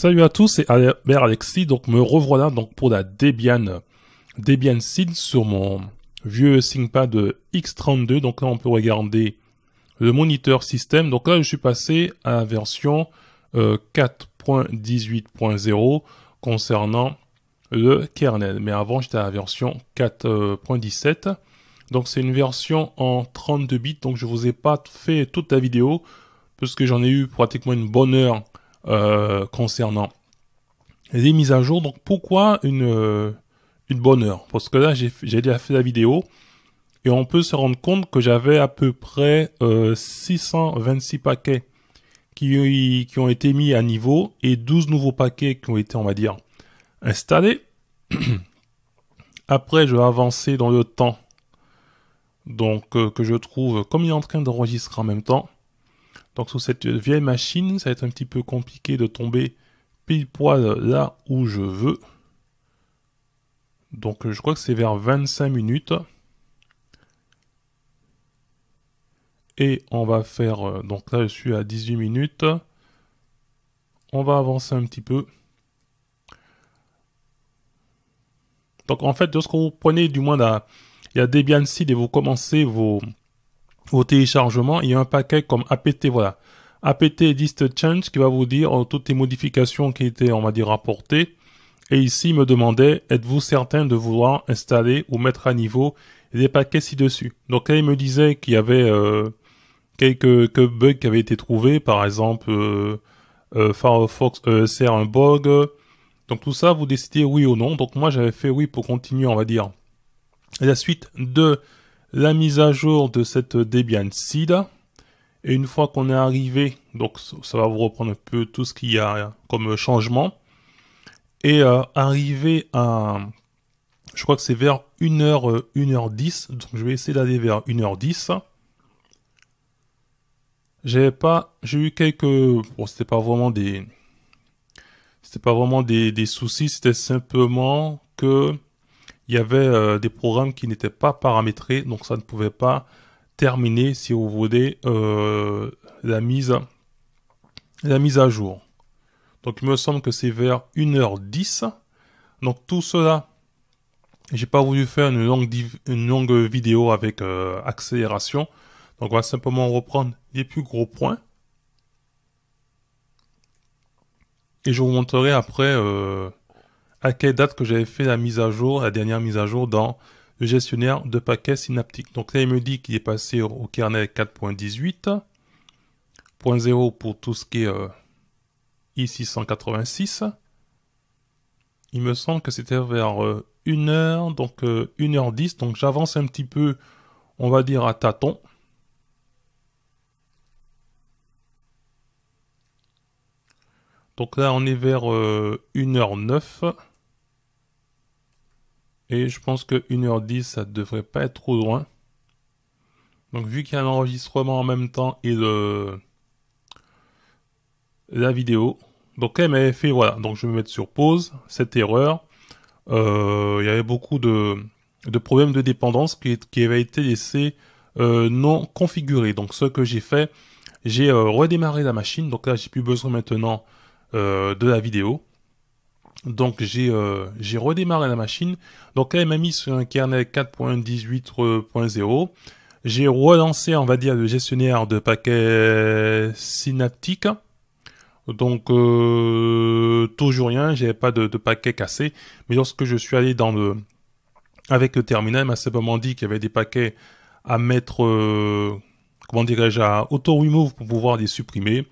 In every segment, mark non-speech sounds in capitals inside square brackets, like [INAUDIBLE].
Salut à tous, c'est Albert Alexis. Donc me revoilà donc pour la Debian Debian sur mon vieux ThinkPad X32. Donc là on peut regarder le moniteur système. Donc là je suis passé à la version 4.18.0 euh, concernant le kernel. Mais avant j'étais à la version 4.17. Donc c'est une version en 32 bits. Donc je ne vous ai pas fait toute la vidéo parce que j'en ai eu pratiquement une bonne heure euh, concernant les mises à jour. Donc pourquoi une, euh, bonne heure Parce que là, j'ai déjà fait la vidéo et on peut se rendre compte que j'avais à peu près 626 euh, paquets qui, ont été mis à niveau et 12 nouveaux paquets qui ont été, on va dire, installés. [CLEARS THROAT] Après, je vais avancer dans le temps. Donc, que je trouve, comme il est en train d'enregistrer en même temps, donc sur cette vieille machine, ça va être un petit peu compliqué de tomber pile poil là où je veux. Donc je crois que c'est vers 25 minutes. Et on va faire, euh, donc là je suis à 18 minutes. On va avancer un petit peu. Donc en fait, lorsque vous prenez du moins la, il y a Debian Seed et vous commencez vos, au téléchargement, il y a un paquet comme apt, voilà. apt Dist change qui va vous dire euh, toutes les modifications qui étaient, on va dire, apportées. Et ici, il me demandait, êtes-vous certain de vouloir installer ou mettre à niveau les paquets ci-dessus? Donc là, il me disait qu'il y avait, euh, quelques, bugs qui avaient été trouvés, par exemple, euh, Firefox sert un bug. Donc tout ça, vous décidez oui ou non. Donc moi, j'avais fait oui pour continuer, on va dire, la suite de la mise à jour de cette Debian Seed. Et une fois qu'on est arrivé, donc ça va vous reprendre un peu tout ce qu'il y a comme changement. Et euh, arrivé à, je crois que c'est vers 1h, euh, 1h10, donc je vais essayer d'aller vers 1h10. J'ai pas, j'ai eu quelques, bon c'était pas vraiment des, c'était pas vraiment des, des soucis, c'était simplement que il y avait euh, des programmes qui n'étaient pas paramétrés, donc ça ne pouvait pas terminer, si vous voulez, euh, la, mise, la mise à jour. Donc il me semble que c'est vers 1h10. Donc tout cela, j'ai pas voulu faire une longue, une longue vidéo avec euh, accélération. Donc on va simplement reprendre les plus gros points. Et je vous montrerai après à quelle date que j'avais fait la mise à jour, la dernière mise à jour dans le gestionnaire de paquets synaptiques. Donc là, il me dit qu'il est passé au kernel 4.18.0 pour tout ce qui est euh, i686. Il me semble que c'était vers 1h, euh, donc 1h10. Euh, donc j'avance un petit peu, on va dire à tâtons. Donc là, on est vers 1h09. Et je pense que 1h10, ça devrait pas être trop loin. Donc vu qu'il y a enregistrement en même temps et le... la vidéo. Donc elle m'avait fait, voilà, donc je vais me mettre sur pause, cette erreur. Euh, il y avait beaucoup de, problèmes de dépendance qui, qui avaient été laissés euh, non configurés. Donc ce que j'ai fait, j'ai euh, redémarré la machine. Donc là, j'ai plus besoin maintenant de la vidéo. Donc euh, j'ai redémarré la machine. Donc là, elle m'a mis sur un kernel 4.18.0. J'ai relancé, on va dire, le gestionnaire de paquets synaptiques. Donc euh, toujours rien, j'avais pas de, paquets cassés, Mais lorsque je suis allé dans le avec le terminal, il m'a simplement dit qu'il y avait des paquets à mettre, euh, comment dirais-je, à auto-remove pour pouvoir les supprimer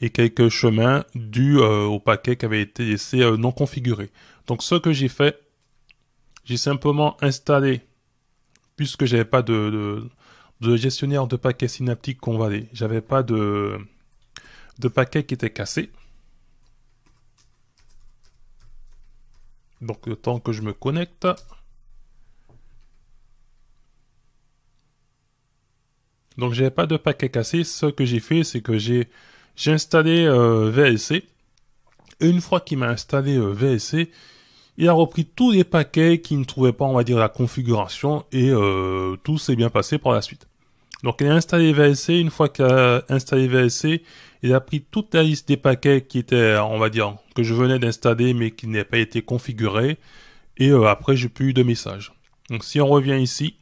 et quelques chemins dus euh, au paquet qui avait été laissé euh, non configuré. Donc ce que j'ai fait, j'ai simplement installé, puisque j'avais pas de, de, de, gestionnaire de paquets synaptique convalé, j'avais pas de, de paquet qui était cassé. Donc le temps que je me connecte. Donc j'avais pas de paquet cassé, ce que j'ai fait c'est que j'ai j'ai installé euh, VSC. Et une fois qu'il m'a installé euh, VSC, il a repris tous les paquets qui ne trouvaient pas, on va dire, la configuration et euh, tout s'est bien passé par la suite. Donc il a installé VSC, une fois qu'il a installé VSC, il a pris toute la liste des paquets qui étaient, on va dire, que je venais d'installer mais qui n'avaient pas été configurés. Et euh, après, j'ai plus eu de message. Donc si on revient ici,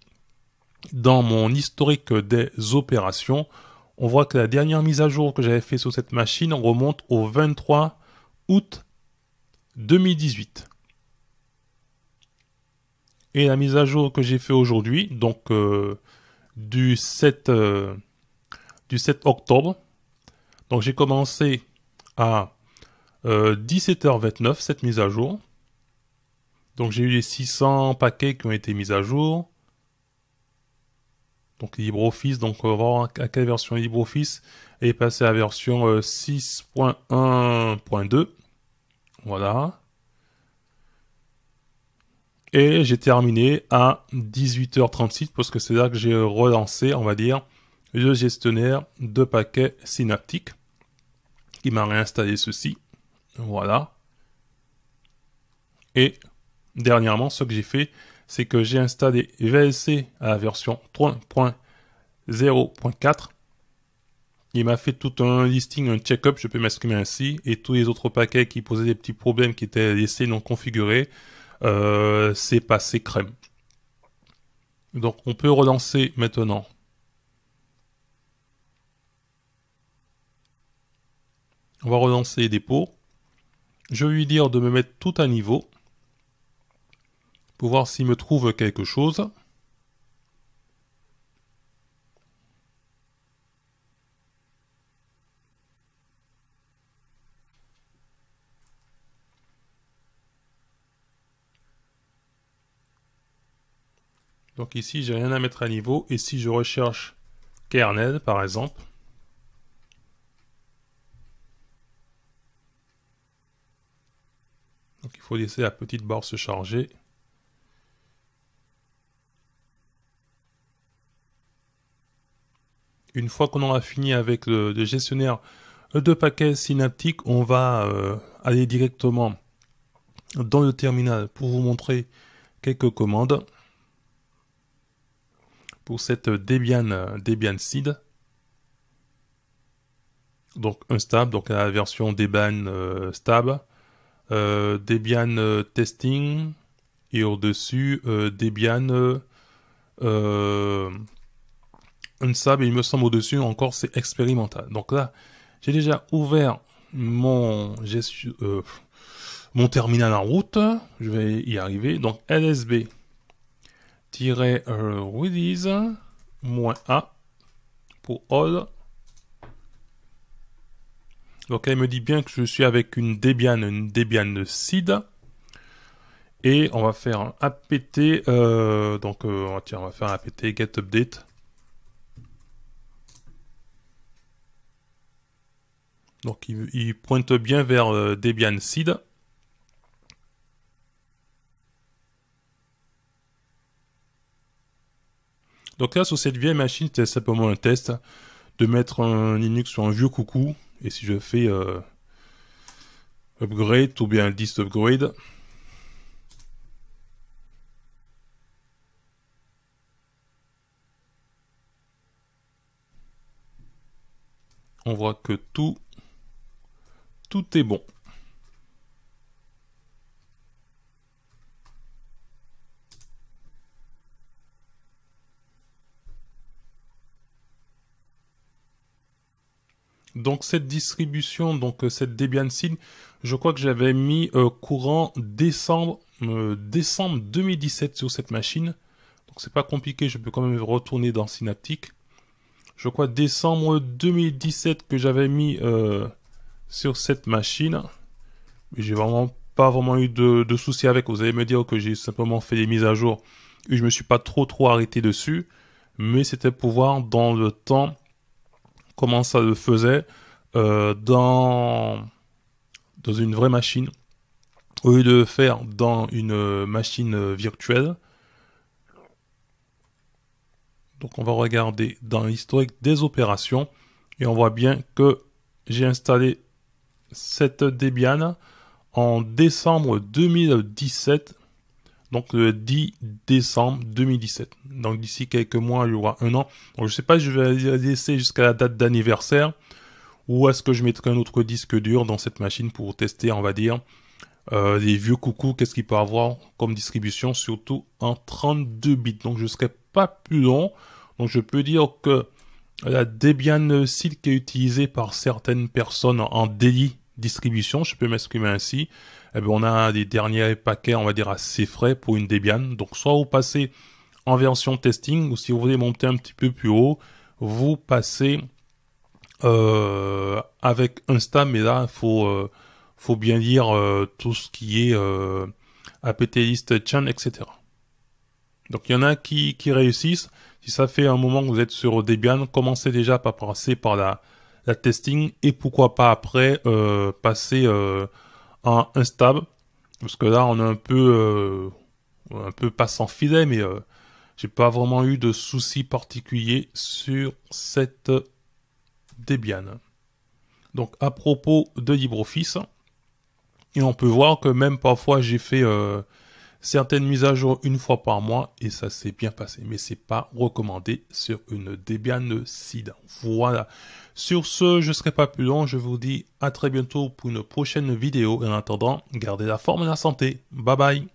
dans mon historique des opérations, on voit que la dernière mise à jour que j'avais fait sur cette machine remonte au 23 août 2018. Et la mise à jour que j'ai fait aujourd'hui, donc euh, du, 7, euh, du 7 octobre, donc j'ai commencé à 17h29 euh, cette mise à jour. Donc j'ai eu les 600 paquets qui ont été mis à jour donc LibreOffice. Donc on va voir à quelle version LibreOffice est passé à la version 6.1.2. Euh, voilà. Et j'ai terminé à 18h36 parce que c'est là que j'ai relancé, on va dire, le gestionnaire de paquets Synaptic. qui m'a réinstallé ceci. Voilà. Et dernièrement, ce que j'ai fait, c'est que j'ai installé VLC à la version 3.0.4. Il m'a fait tout un listing, un check-up, je peux m'exprimer ainsi, et tous les autres paquets qui posaient des petits problèmes qui étaient laissés non configurés, euh, c'est passé crème. Donc on peut relancer maintenant. On va relancer les dépôts. Je vais lui dire de me mettre tout à niveau pour voir s'il me trouve quelque chose. Donc ici, j'ai rien à mettre à niveau. Et si je recherche Kernel, par exemple, donc il faut laisser la petite barre se charger. une fois qu'on aura fini avec le, gestionnaire de paquets synaptiques, on va euh, aller directement dans le terminal pour vous montrer quelques commandes pour cette Debian, Debian Seed. Donc un stable, donc la version Debian stable, euh, stab, euh, Debian testing et au-dessus Debian une sable il me semble au-dessus, encore c'est expérimental. Donc là, j'ai déjà ouvert mon euh, mon terminal en route, je vais y arriver. Donc LSB release euh, A pour all. Donc elle me dit bien que je suis avec une Debian, une Debian seed. Et on va faire un apt, euh, donc on va faire un apt get update. Donc il, pointe bien vers euh, Debian Seed. Donc là, sur cette vieille machine, c'était simplement un test de mettre un Linux sur un vieux coucou. Et si je fais euh, upgrade ou bien dist upgrade, on voit que tout tout est bon. Donc cette distribution, donc euh, cette Debian Sign, je crois que j'avais mis euh, courant décembre, euh, décembre 2017 sur cette machine. Donc c'est pas compliqué, je peux quand même retourner dans Synaptic. Je crois décembre 2017 que j'avais mis sur cette machine, j'ai vraiment pas vraiment eu de, de, soucis avec. Vous allez me dire que j'ai simplement fait des mises à jour et je me suis pas trop trop arrêté dessus, mais c'était pour voir dans le temps comment ça le faisait euh, dans dans une vraie machine au lieu de le faire dans une euh, machine euh, virtuelle. Donc on va regarder dans l'historique des opérations et on voit bien que j'ai installé cette Debian en décembre 2017. Donc le 10 décembre 2017. Donc d'ici quelques mois, il y aura un an. je sais pas, je vais laisser jusqu'à la date d'anniversaire. Ou est-ce que je mettrai un autre disque dur dans cette machine pour tester, on va dire, euh, les vieux coucous, qu'est-ce qu'il peut avoir comme distribution, surtout en 32 bits. Donc je ne serai pas plus long. Donc je peux dire que la Debian Silk est utilisée par certaines personnes en délit distribution, je peux m'exprimer ainsi. Eh bien, on a des derniers paquets, on va dire, assez frais pour une Debian. Donc, soit vous passez en version testing, ou si vous voulez monter un petit peu plus haut, vous passez euh, avec Insta, mais là, il faut, euh, faut bien dire euh, tout ce qui est euh, apt list chain, etc. Donc, il y en a qui, qui réussissent. Si ça fait un moment que vous êtes sur Debian, commencez déjà par passer par la, la testing et pourquoi pas après euh, passer en euh, à Parce que là, on est un peu, euh, un peu pas sans filet, mais j'ai pas vraiment eu de soucis particuliers sur cette Debian. Donc, à propos de LibreOffice, et on peut voir que même parfois j'ai fait certaines mises à jour une fois par mois et ça s'est bien passé. Mais c'est pas recommandé sur une Debian SID. Voilà. Sur ce, je ne serai pas plus long. Je vous dis à très bientôt pour une prochaine vidéo. Et en attendant, gardez la forme et la santé. Bye bye.